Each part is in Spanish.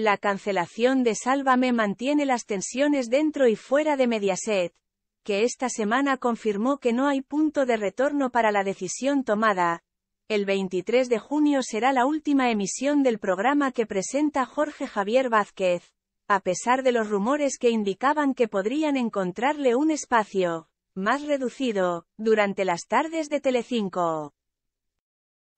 La cancelación de Sálvame mantiene las tensiones dentro y fuera de Mediaset, que esta semana confirmó que no hay punto de retorno para la decisión tomada. El 23 de junio será la última emisión del programa que presenta Jorge Javier Vázquez, a pesar de los rumores que indicaban que podrían encontrarle un espacio más reducido durante las tardes de Telecinco.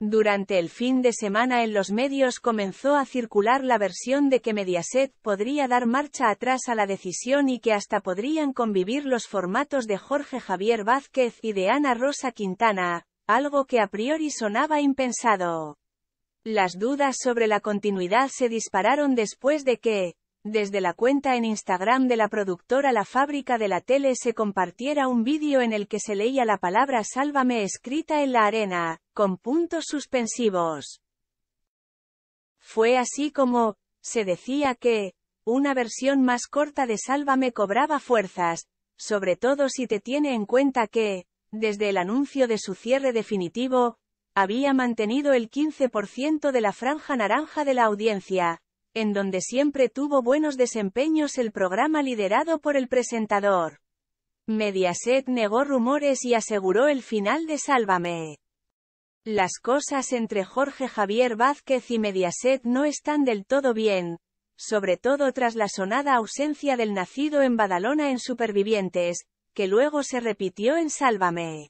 Durante el fin de semana en los medios comenzó a circular la versión de que Mediaset podría dar marcha atrás a la decisión y que hasta podrían convivir los formatos de Jorge Javier Vázquez y de Ana Rosa Quintana, algo que a priori sonaba impensado. Las dudas sobre la continuidad se dispararon después de que, desde la cuenta en Instagram de la productora La Fábrica de la Tele se compartiera un vídeo en el que se leía la palabra Sálvame escrita en la arena, con puntos suspensivos. Fue así como, se decía que, una versión más corta de Sálvame cobraba fuerzas, sobre todo si te tiene en cuenta que, desde el anuncio de su cierre definitivo, había mantenido el 15% de la franja naranja de la audiencia, en donde siempre tuvo buenos desempeños el programa liderado por el presentador. Mediaset negó rumores y aseguró el final de Sálvame. Las cosas entre Jorge Javier Vázquez y Mediaset no están del todo bien, sobre todo tras la sonada ausencia del nacido en Badalona en Supervivientes, que luego se repitió en Sálvame.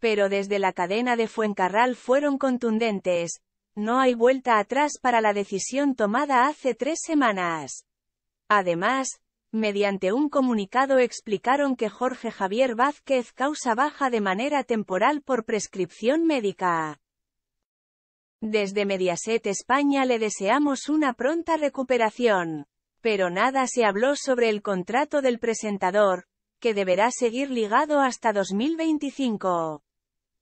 Pero desde la cadena de Fuencarral fueron contundentes, no hay vuelta atrás para la decisión tomada hace tres semanas. Además, mediante un comunicado explicaron que Jorge Javier Vázquez causa baja de manera temporal por prescripción médica. Desde Mediaset España le deseamos una pronta recuperación. Pero nada se habló sobre el contrato del presentador, que deberá seguir ligado hasta 2025.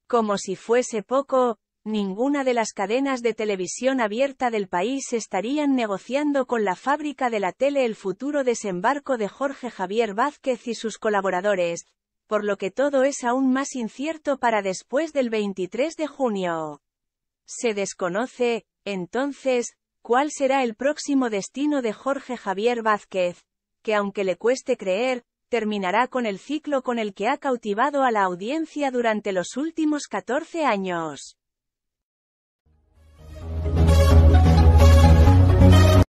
Como si fuese poco, ninguna de las cadenas de televisión abierta del país estarían negociando con la fábrica de la tele el futuro desembarco de Jorge Javier Vázquez y sus colaboradores, por lo que todo es aún más incierto para después del 23 de junio. Se desconoce, entonces, cuál será el próximo destino de Jorge Javier Vázquez, que aunque le cueste creer, terminará con el ciclo con el que ha cautivado a la audiencia durante los últimos 14 años.